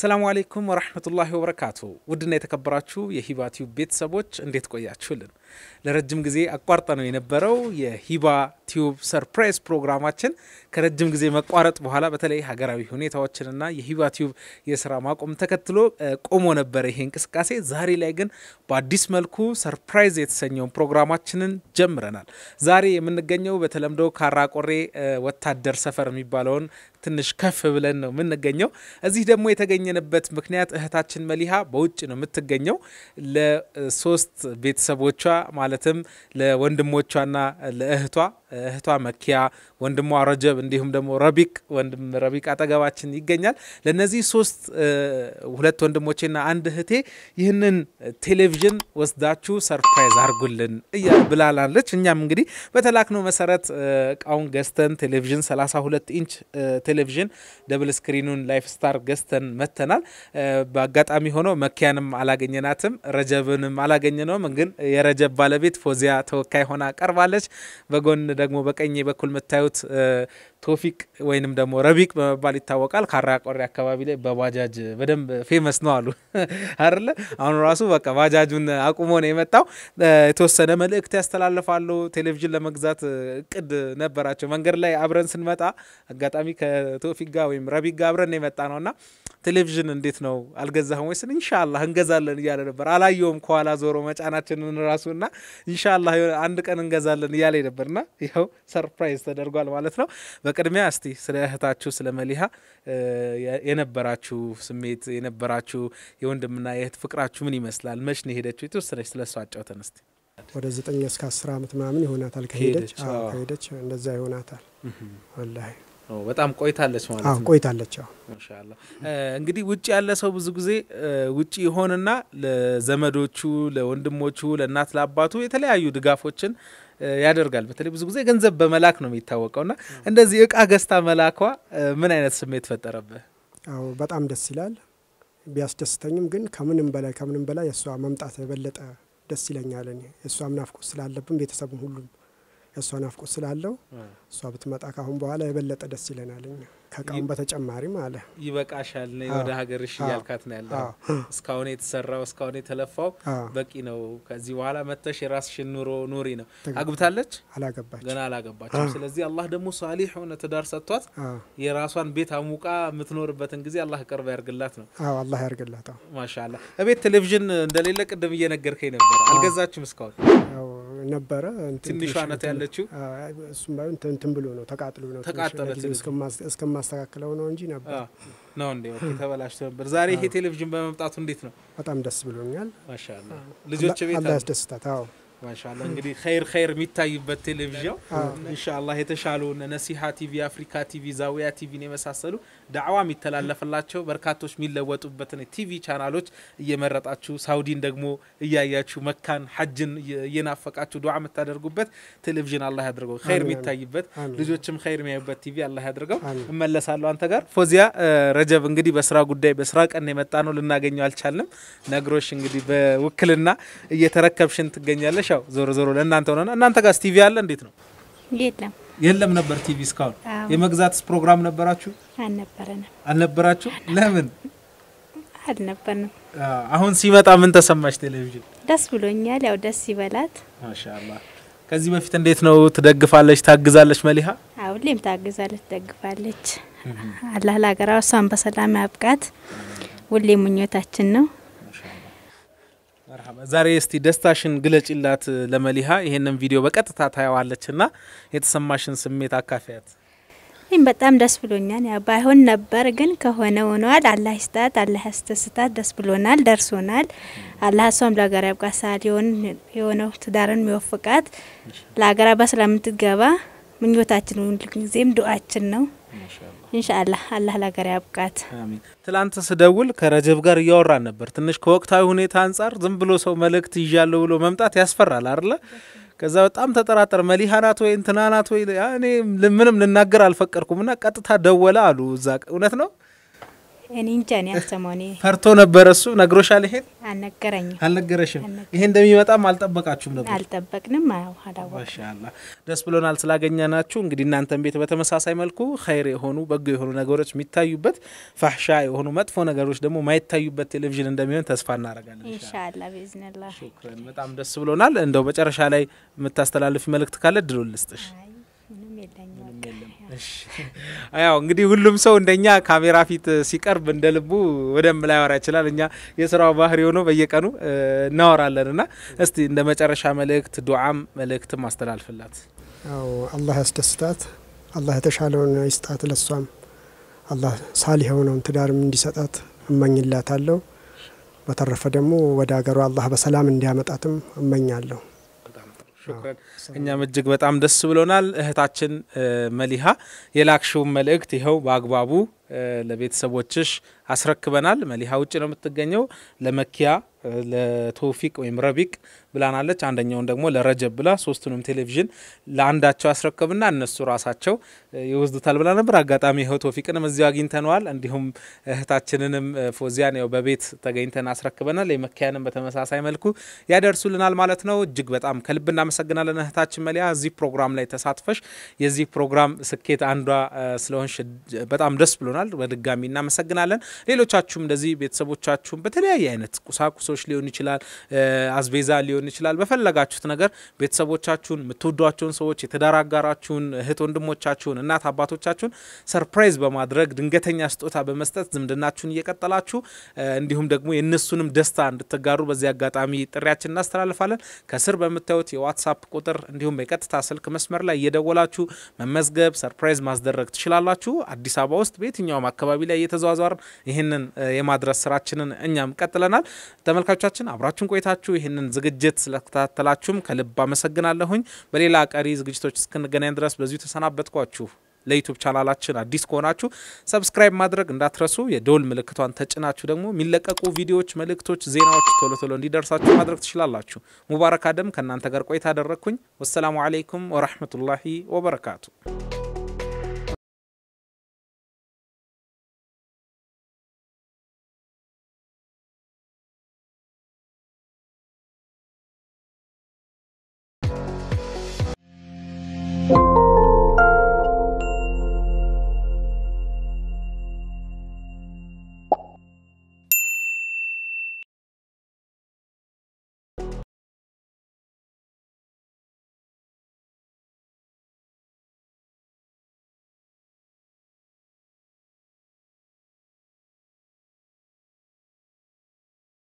ሰላሙ አሌይኩም ወረህመቱላሂ ወበረካቱ። ውድና የተከበራችሁ የሂባ ቲዩብ ቤተሰቦች እንዴት ቆያችሁልን? ለረጅም ጊዜ አቋርጠ ነው የነበረው የሂባ ቲዩብ ሰርፕራይዝ ፕሮግራማችን ከረጅም ጊዜ መቋረጥ በኋላ በተለይ ሀገራዊ ሁኔታዎችንና የሂባ ቲዩብ የስራ ማቆም ተከትሎ ቆሞ ነበረ ይሄ እንቅስቃሴ። ዛሬ ላይ ግን በአዲስ መልኩ ሰርፕራይዝ የተሰኘውን ፕሮግራማችንን ጀምረናል። ዛሬ የምንገኘው በተለምዶ ካራቆሬ ወታደር ሰፈር የሚባለውን ትንሽ ከፍ ብለን ነው የምንገኘው። እዚህ ደግሞ የተገኘንበት ምክንያት እህታችን መሊሃ በውጭ ነው የምትገኘው ለሶስት ቤተሰቦቿ مالتم لوندموتشانا لأهتوا እህቷ መኪያ፣ ወንድሟ ረጀብ እንዲሁም ደግሞ ረቢቅ ወንድም ረቢቅ አጠገባችን ይገኛል። ለእነዚህ ሶስት ሁለት ወንድሞቼና አንድ እህቴ ይህንን ቴሌቪዥን ወስዳችሁ ሰርፕራይዝ አርጉልን እያ ብላላለች። እኛም እንግዲህ በተላክነው መሰረት እቃውን ገዝተን ቴሌቪዥን 32 ኢንች ቴሌቪዥን ደብል ስክሪኑን ላይፍ ስታር ገዝተን መተናል። በአጋጣሚ ሆኖ መኪያንም አላገኘናትም፣ ረጀብንም አላገኘነውም። ግን የረጀብ ባለቤት ፎዚያ ተወካይ ሆና ቀርባለች በጎን ደግሞ በቀኝ በኩል የምታዩት ቶፊቅ ወይንም ደግሞ ረቢቅ በመባል ይታወቃል። ካራ ቆሬ አካባቢ ላይ በባጃጅ በደንብ ፌመስ ነው አሉ አይደለ? አሁን ራሱ በቃ ባጃጁን አቁሞ ነው የመጣው። የተወሰነ መልእክት ያስተላልፋሉ። ቴሌቪዥን ለመግዛት እቅድ ነበራቸው። መንገድ ላይ አብረን ስንመጣ አጋጣሚ ከቶፊቅ ጋር ወይም ረቢቅ ጋር አብረን ነው የመጣ ነው እና ቴሌቪዥን እንዴት ነው አልገዛህም ወይ ስል ኢንሻላህ እንገዛለን እያለ ነበር። አላየውም ከኋላ ዞሮ መጫናችንን ራሱ እና ኢንሻላህ አንድ ቀን እንገዛለን እያለ ነበር እና ይኸው ሰርፕራይዝ ተደርጓል ማለት ነው። በቅድሚያ እስቲ ስለ እህታችሁ ስለ መሊሃ የነበራችሁ ስሜት የነበራችሁ የወንድምና የእህት ፍቅራችሁ ምን ይመስላል? መች ነው የሄደችው? የተወሰነች ስለ እሷ አጫውተን እስቲ። ወደ ዘጠኝ እስከ አስር አመት ምናምን ይሆናታል ከሄደች ከሄደች እንደዛ ይሆናታል ወላሂ በጣም ቆይታለች ማለት ነው። ቆይታለች ማሻአላ። እንግዲህ ውጭ ያለ ሰው ብዙ ጊዜ ውጭ ይሆንና ለዘመዶቹ፣ ለወንድሞቹ፣ ለእናት ለአባቱ የተለያዩ ድጋፎችን ያደርጋል። በተለይ ብዙ ጊዜ ገንዘብ በመላክ ነው የሚታወቀውና እንደዚህ እቃ ገዝታ መላኳ ምን አይነት ስሜት ፈጠረብህ? አዎ በጣም ደስ ይላል። ቢያስደስተኝም ግን ከምንም በላይ ከምንም በላይ የእሷ መምጣት የበለጠ ደስ ይለኛል። እኔ የእሷ ምናፍቆት ስላለብን ቤተሰቡን ሁሉም የእሷ ናፍቆት ስላለው እሷ ብትመጣ ካሁን በኋላ የበለጠ ደስ ይለናል። እኛ ከቃሁን በተጨማሪም አለ ይበቃሻል፣ ነ ወደ ሀገርሽ እያልካት ነው ያለ። እስካሁን የተሰራው እስካሁን የተለፋው በቂ ነው። ከዚህ በኋላ መተሽ የራስሽን ኑሮ ኑሪ ነው። አግብታለች? አላገባች፣ ገና አላገባችም። ስለዚህ አላህ ደግሞ ሳሊህ ሆነ ትዳር ሰጥቷት የራሷን ቤት አሙቃ የምትኖርበትን ጊዜ አላህ ቅርብ ያርግላት ነው። አላህ ያርግላት። ማሻአላህ። እቤት ቴሌቪዥን እንደሌለ ቅድም እየነገርከኝ ነበር። አልገዛችም እስካሁን ነበረ። ትንሿ ናት ያለችው። እሱም ባይሆን እንትን ብሎ ነው ተቃጥሎ ነው ተቃጠለ። እስከማስተካክለው ነው እንጂ ነበር ነው እንዴ? ኦኬ፣ ተበላሽቶ ነበር። ዛሬ ይሄ ቴሌቪዥን በመምጣቱ እንዴት ነው? በጣም ደስ ብሎኛል። ማሻአላ ልጆች ቤት አላስደስታት? አዎ ማሻላ እንግዲህ ኸይር ኸይር የሚታይበት ቴሌቪዥን እንሻላ የተሻሉ ነሲሃ ቲቪ፣ አፍሪካ ቲቪ፣ ዛዊያ ቲቪን የመሳሰሉ ዳዕዋ የሚተላለፍላቸው በርካቶች የሚለወጡበትን ቲቪ ቻናሎች እየመረጣችሁ ሳውዲን ደግሞ እያያችሁ መካን ሐጅን እየናፈቃችሁ ዱዓ የምታደርጉበት ቴሌቪዥን አላህ ያድርገው። ኸይር የሚታይበት ልጆችም ኸይር የሚያዩበት ቲቪ አላህ ያድርገው። እመለሳለሁ አንተ ጋር ፎዚያ ረጀብ። እንግዲህ በስራ ጉዳይ በስራ ቀን የመጣ ነው ልናገኘው አልቻልንም። ነግሮሽ እንግዲህ በውክልና እየተረከብሽን ትገኛለሽ። ያው ዞሮ ዞሮ ለእናንተ ሆነና እናንተ ጋር ቲቪ አለ እንዴት ነው? የለም የለም ነበር ቲቪ እስካሁን። የመግዛትስ ፕሮግራም ነበራችሁ? አልነበረንም። አልነበራችሁ? ለምን አልነበርንም? አሁን ሲመጣ ምን ተሰማሽ? ቴሌቪዥን ደስ ብሎኛል። ያው ደስ ይበላት። ማሻአላ ከዚህ በፊት እንዴት ነው ትደግፋለች፣ ታግዛለች? መሊሀ ሁሌም ታግዛለች፣ ትደግፋለች። አላህ ለሀገራ እሷን በሰላም ያብቃት፣ ሁሌ ምኞታችን ነው። ዛሬ እስቲ ደስታሽን ግለጭላት ለመሊሃ። ይሄንን ቪዲዮ በቀጥታ ታየዋለች ና የተሰማሽን ስሜት አካፊያት። ይህም በጣም ደስ ብሎኛል። ያ ባይሆን ነበር ግን ከሆነ ሆነዋል አላ ስታት አላ ያስተስታት ደስ ብሎናል፣ ደርሶናል። አላ እሷም ለሀገር ያብቃ ሰዓት የሆነው ትዳርን የሚወፍቃት ለሀገር በሰላም ስለምትገባ ምኞታችን ሁሉ ጊዜም ዱአችን ነው። ኢንሻአላህ አላህ ለሀገር ያብቃት። ትላንት ስደውል ከረጀብ ጋር እያወራን ነበር። ትንሽ ከወቅታዊ ሁኔታ አንጻር ዝም ብሎ ሰው መልእክት ይዣለሁ ብሎ መምጣት ያስፈራል አይደለ? ከዛ በጣም ተጠራጠር መሊሃናት ወይ እንትናናት ወይ እኔ ምንም ልናገር አልፈቀድኩም እና ቀጥታ ደወለ አሉ እዛ። እውነት ነው እኔ እንጃ እኔ አልሰማው። ፈርቶ ነበረ። እሱ ነግሮሻል? ይሄን አልነገረኝም። አልነገረሽም? ይሄ እንደሚመጣም አልጠበቃችሁም ነበር? አልጠበቅንም። ማሻአላ ደስ ብሎናል ስላገኘናችሁ። እንግዲህ እናንተን ቤት በተመሳሳይ መልኩ ኸይር የሆኑ በጎ የሆኑ ነገሮች የሚታዩበት፣ ፋሕሻ የሆኑ መጥፎ ነገሮች ደግሞ ማይታዩበት ቴሌቪዥን እንደሚሆን ተስፋ እናደርጋለን። ኢንሻአላ ቢዝንላ። ሹክረን፣ በጣም ደስ ብሎናል። እንደው መጨረሻ ላይ የምታስተላልፊ መልእክት ካለ ድሎ ልስጥሽ። ያው እንግዲህ ሁሉም ሰው እንደኛ ካሜራ ፊት ሲቀርብ እንደ ልቡ ወደም ላያወራ ይችላል። እኛ የስራው ባህሪ ሆኖ በየቀኑ እናወራለን እና እስቲ እንደ መጨረሻ መልእክት ዱዓም መልእክትም አስተላልፍላት። አላህ ያስደስታት፣ አላህ የተሻለውን ይስጣት። ለሷም አላህ ሳሊህ የሆነውን ትዳርም እንዲሰጣት እመኝላታለሁ። በተረፈ ደግሞ ወደ ሀገሯ አላህ በሰላም እንዲያመጣትም እመኛለሁ። ሹክረን። እኛም እጅግ በጣም ደስ ብሎናል። እህታችን መሊሃ የላክሽውን መልእክት ይኸው በአግባቡ ለቤተሰቦችሽ አስረክበናል። መሊሃ ውጭ ነው የምትገኘው። ለመኪያ ለቶፊቅ ወይም ረቢቅ ብላናለች። አንደኛውን ደግሞ ለረጀብ ብላ ሶስቱንም ቴሌቪዥን ለአንዳቸው አስረከብና እነሱ ራሳቸው ይወስዱታል ብላ ነበር። አጋጣሚ ይኸው ቶፊቅንም እዚሁ አግኝተነዋል። እንዲሁም እህታችንንም ፎዚያን ያው በቤት ተገኝተን አስረክበናል። የመኪያንም በተመሳሳይ መልኩ ያደርሱልናል ማለት ነው። እጅግ በጣም ከልብ እናመሰግናለን እህታችን መሊያ እዚህ ፕሮግራም ላይ ተሳትፈሽ የዚህ ፕሮግራም ስኬት አንዷ ስለሆንሽ በጣም ደስ ብሎናል። በድጋሚ እናመሰግናለን። ሌሎቻችሁም እንደዚህ ቤተሰቦቻችሁም በተለያየ አይነት ቁሳቁሶች ሊሆን ይችላል አዝቤዛ ሊሆን ሊሆን ይችላል። በፈለጋችሁት ነገር ቤተሰቦቻችሁን፣ የምትወዷቸውን ሰዎች፣ የትዳር አጋራችሁን፣ እህት ወንድሞቻችሁን፣ እናት አባቶቻችሁን ሰርፕራይዝ በማድረግ ድንገተኛ ስጦታ በመስጠት ዝምድናችሁን እየቀጠላችሁ እንዲሁም ደግሞ የእነሱንም ደስታ እንድትጋሩ በዚህ አጋጣሚ ጥሪያችን እናስተላልፋለን። ከስር በምታዩት የዋትሳፕ ቁጥር እንዲሁም የቀጥታ ስልክ መስመር ላይ እየደወላችሁ መመዝገብ፣ ሰርፕራይዝ ማስደረግ ትችላላችሁ። አዲስ አበባ ውስጥ በየትኛውም አካባቢ ላይ እየተዘዋዘርን ይህንን የማድረስ ስራችንን እኛም ቀጥለናል። ተመልካቾቻችን አብራችሁን ቆይታችሁ ይህንን ዝግጅት ዝግጅት ስለተከታተላችሁም ከልብ አመሰግናለሁኝ። በሌላ ቀሪ ዝግጅቶች እስክንገናኝ ድረስ በዚሁ ተሰናበትኳችሁ። ለዩቱብ ቻናላችን አዲስ ከሆናችሁ ሰብስክራይብ ማድረግ እንዳትረሱ። የዶል ምልክቷን ተጭናችሁ ደግሞ የሚለቀቁ ቪዲዮዎች፣ መልእክቶች፣ ዜናዎች ቶሎ ቶሎ እንዲደርሳችሁ ማድረግ ትችላላችሁ። ሙባረክ አደም ከእናንተ ጋር ቆይታ አደረግኩኝ። ወሰላሙ አሌይኩም ወረህመቱላሂ ወበረካቱ።